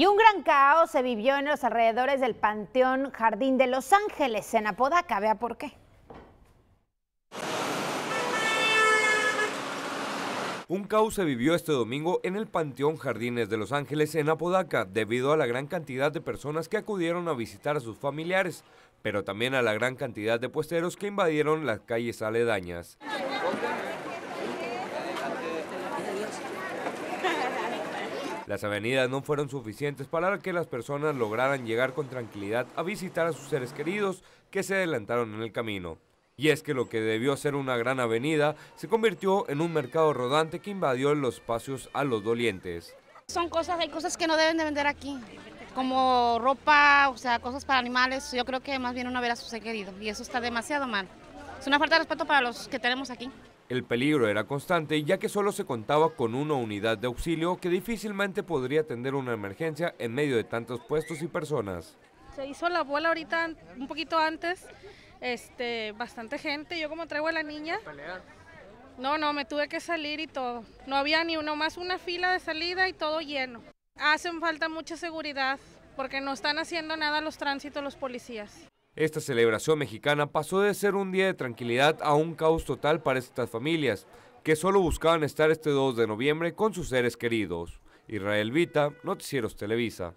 Y un gran caos se vivió en los alrededores del Panteón Jardín de Los Ángeles, en Apodaca. Vea por qué. Un caos se vivió este domingo en el Panteón Jardines de Los Ángeles en Apodaca debido a la gran cantidad de personas que acudieron a visitar a sus familiares, pero también a la gran cantidad de puesteros que invadieron las calles aledañas. Las avenidas no fueron suficientes para que las personas lograran llegar con tranquilidad a visitar a sus seres queridos que se adelantaron en el camino. Y es que lo que debió ser una gran avenida se convirtió en un mercado rodante que invadió los espacios a los dolientes. Son cosas, hay cosas que no deben de vender aquí, como ropa, o sea, cosas para animales. Yo creo que más bien uno ver a su ser querido y eso está demasiado mal. Es una falta de respeto para los que tenemos aquí. El peligro era constante ya que solo se contaba con una unidad de auxilio que difícilmente podría atender una emergencia en medio de tantos puestos y personas. Se hizo la bola ahorita un poquito antes, este, bastante gente, yo como traigo a la niña. No, no, me tuve que salir y todo. No había ni uno más una fila de salida y todo lleno. Hacen falta mucha seguridad porque no están haciendo nada los tránsitos los policías. Esta celebración mexicana pasó de ser un día de tranquilidad a un caos total para estas familias, que solo buscaban estar este 2 de noviembre con sus seres queridos. Israel Vita, Noticieros Televisa.